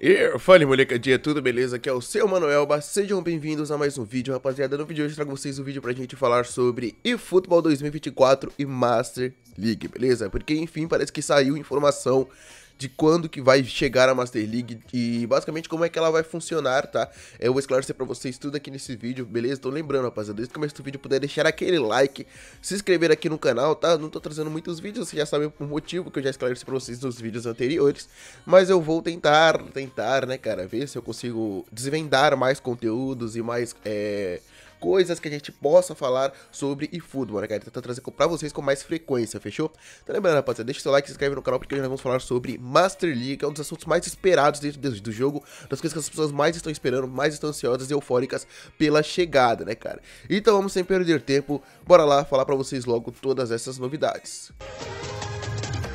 E fala molecadinha, tudo beleza? Aqui é o seu Manuelba, sejam bem-vindos a mais um vídeo, rapaziada. No vídeo de hoje trago vocês um vídeo pra gente falar sobre eFootball 2024 e Master League, beleza? Porque enfim, parece que saiu informação de quando que vai chegar a Master League e basicamente como é que ela vai funcionar, tá? Eu vou esclarecer para vocês tudo aqui nesse vídeo, beleza? tô lembrando, rapaziada, desde o começo do vídeo puder deixar aquele like, se inscrever aqui no canal, tá? Não tô trazendo muitos vídeos, vocês já sabem o motivo que eu já esclareci para vocês nos vídeos anteriores, mas eu vou tentar, tentar, né, cara, ver se eu consigo desvendar mais conteúdos e mais é coisas que a gente possa falar sobre eFootball, né, cara? Tentar trazer pra vocês com mais frequência, fechou? Então lembrando, rapaziada, deixa o seu like, se inscreve no canal, porque hoje nós vamos falar sobre Master League, que é um dos assuntos mais esperados dentro do, do jogo, das coisas que as pessoas mais estão esperando, mais estão ansiosas e eufóricas pela chegada, né, cara? Então vamos sem perder tempo, bora lá falar pra vocês logo todas essas novidades. Música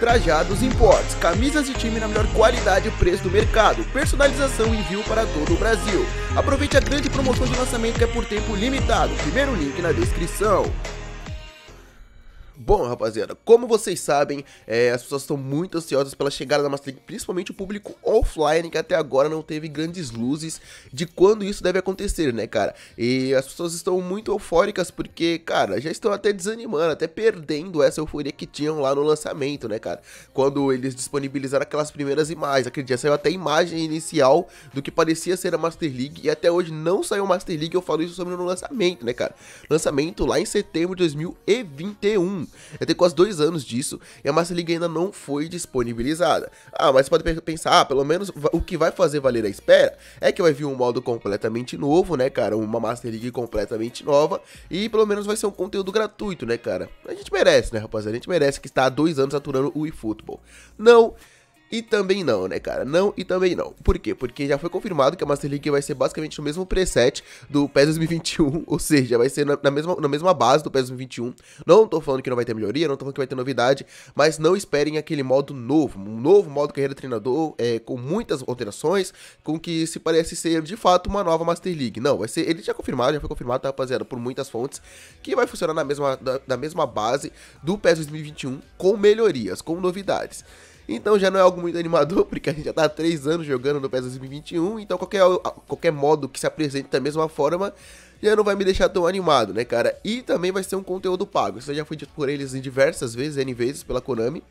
trajados, importes, camisas de time na melhor qualidade e preço do mercado, personalização e envio para todo o Brasil. Aproveite a grande promoção de lançamento que é por tempo limitado, primeiro link na descrição. Bom, rapaziada, como vocês sabem, é, as pessoas estão muito ansiosas pela chegada da Master League, principalmente o público offline, que até agora não teve grandes luzes de quando isso deve acontecer, né, cara? E as pessoas estão muito eufóricas porque, cara, já estão até desanimando, até perdendo essa euforia que tinham lá no lançamento, né, cara? Quando eles disponibilizaram aquelas primeiras imagens, acredito, saiu até imagem inicial do que parecia ser a Master League, e até hoje não saiu Master League, eu falo isso sobre no lançamento, né, cara? Lançamento lá em setembro de 2021. Já tem quase dois anos disso e a Master League ainda não foi disponibilizada. Ah, mas pode pensar, ah, pelo menos o que vai fazer valer a espera é que vai vir um modo completamente novo, né, cara? Uma Master League completamente nova e pelo menos vai ser um conteúdo gratuito, né, cara? A gente merece, né, rapaziada? A gente merece que está há dois anos aturando o eFootball. Não e também não, né, cara? Não e também não. Por quê? Porque já foi confirmado que a Master League vai ser basicamente no mesmo preset do PES 2021, ou seja, vai ser na, na, mesma, na mesma base do PES 2021. Não tô falando que não vai ter melhoria, não tô falando que vai ter novidade, mas não esperem aquele modo novo, um novo modo carreira treinador, é, com muitas alterações, com que se parece ser de fato uma nova Master League. Não, vai ser, ele já confirmado, já foi confirmado, tá, rapaziada, por muitas fontes, que vai funcionar na mesma, da na mesma base do PES 2021, com melhorias, com novidades. Então já não é algo muito animador, porque a gente já está há 3 anos jogando no PES 2021, então qualquer, qualquer modo que se apresente da mesma forma já não vai me deixar tão animado, né, cara? E também vai ser um conteúdo pago, isso já foi dito por eles em diversas vezes, N vezes, pela Konami.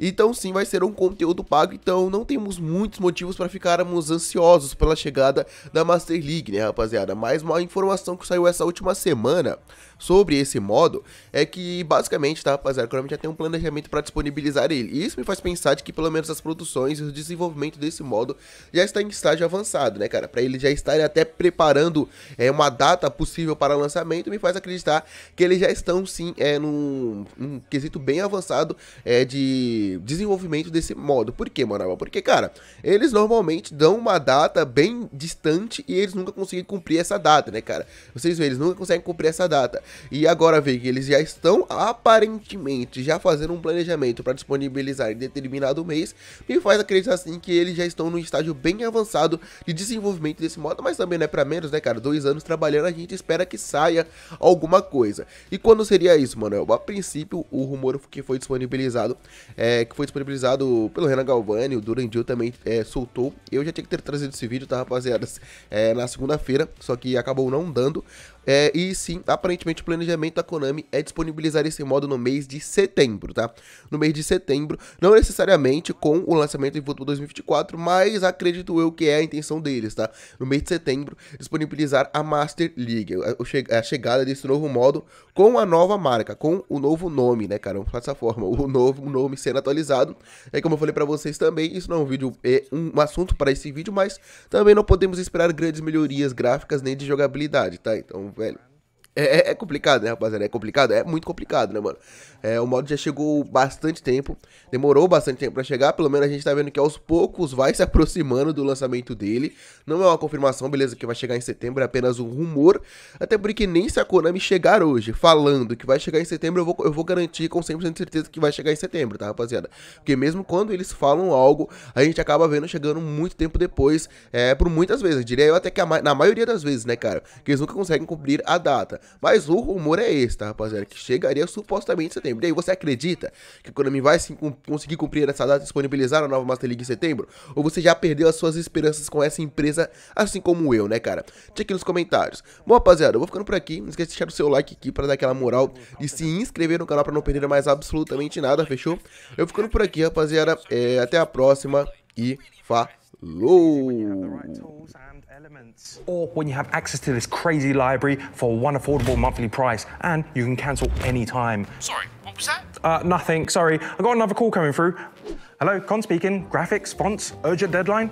Então sim, vai ser um conteúdo pago, então não temos muitos motivos para ficarmos ansiosos pela chegada da Master League, né rapaziada? Mas uma informação que saiu essa última semana sobre esse modo é que basicamente, tá rapaziada, a Konami já tem um planejamento para disponibilizar ele. E isso me faz pensar de que pelo menos as produções e o desenvolvimento desse modo já está em estágio avançado, né cara? Para ele já estarem até preparando é, uma data possível para lançamento, me faz acreditar que eles já estão sim é, num, num quesito bem avançado é, de desenvolvimento desse modo. Por quê, Manoel? Porque, cara, eles normalmente dão uma data bem distante e eles nunca conseguem cumprir essa data, né, cara? Vocês veem, eles nunca conseguem cumprir essa data. E agora vê que eles já estão aparentemente já fazendo um planejamento para disponibilizar em determinado mês, me faz acreditar assim que eles já estão num estágio bem avançado de desenvolvimento desse modo, mas também não é para menos, né, cara? Dois anos trabalhando, a gente espera que saia alguma coisa. E quando seria isso, Manoel? A princípio, o rumor que foi disponibilizado é é, que foi disponibilizado pelo Renan Galvani, o Durandil também é, soltou. Eu já tinha que ter trazido esse vídeo, tá, rapaziada? É, na segunda-feira, só que acabou não dando. É, e sim, aparentemente o planejamento da Konami é disponibilizar esse modo no mês de setembro, tá? No mês de setembro, não necessariamente com o lançamento em futuro 2024, mas acredito eu que é a intenção deles, tá? No mês de setembro, disponibilizar a Master League, a chegada desse novo modo com a nova marca, com o novo nome, né, cara? Vamos falar dessa forma, o novo nome sendo atualizado. É como eu falei para vocês também, isso não é um vídeo, é um assunto para esse vídeo, mas também não podemos esperar grandes melhorias gráficas nem de jogabilidade, tá? Então Bueno. É, é, é, complicado, né, rapaziada? É complicado? É muito complicado, né, mano? É, o modo já chegou bastante tempo, demorou bastante tempo para chegar, pelo menos a gente tá vendo que aos poucos vai se aproximando do lançamento dele. Não é uma confirmação, beleza, que vai chegar em setembro, é apenas um rumor, até porque nem se a Konami chegar hoje falando que vai chegar em setembro, eu vou, eu vou garantir com 100% de certeza que vai chegar em setembro, tá, rapaziada? Porque mesmo quando eles falam algo, a gente acaba vendo chegando muito tempo depois, é, por muitas vezes, diria eu até que a, na maioria das vezes, né, cara? Que eles nunca conseguem cumprir a data. Mas o rumor é esse, tá, rapaziada? Que chegaria supostamente em setembro. E aí, você acredita que a Konami vai sim, conseguir cumprir essa data e disponibilizar a nova Master League em setembro? Ou você já perdeu as suas esperanças com essa empresa, assim como eu, né, cara? Deixa aqui nos comentários. Bom, rapaziada, eu vou ficando por aqui. Não esquece de deixar o seu like aqui pra dar aquela moral e se inscrever no canal pra não perder mais absolutamente nada, fechou? Eu ficando por aqui, rapaziada. É, até a próxima e falou! elements. Or when you have access to this crazy library for one affordable monthly price and you can cancel any time. Sorry, what was that? Uh, nothing, sorry. I got another call coming through. Hello, Con speaking. Graphics, fonts, urgent deadline.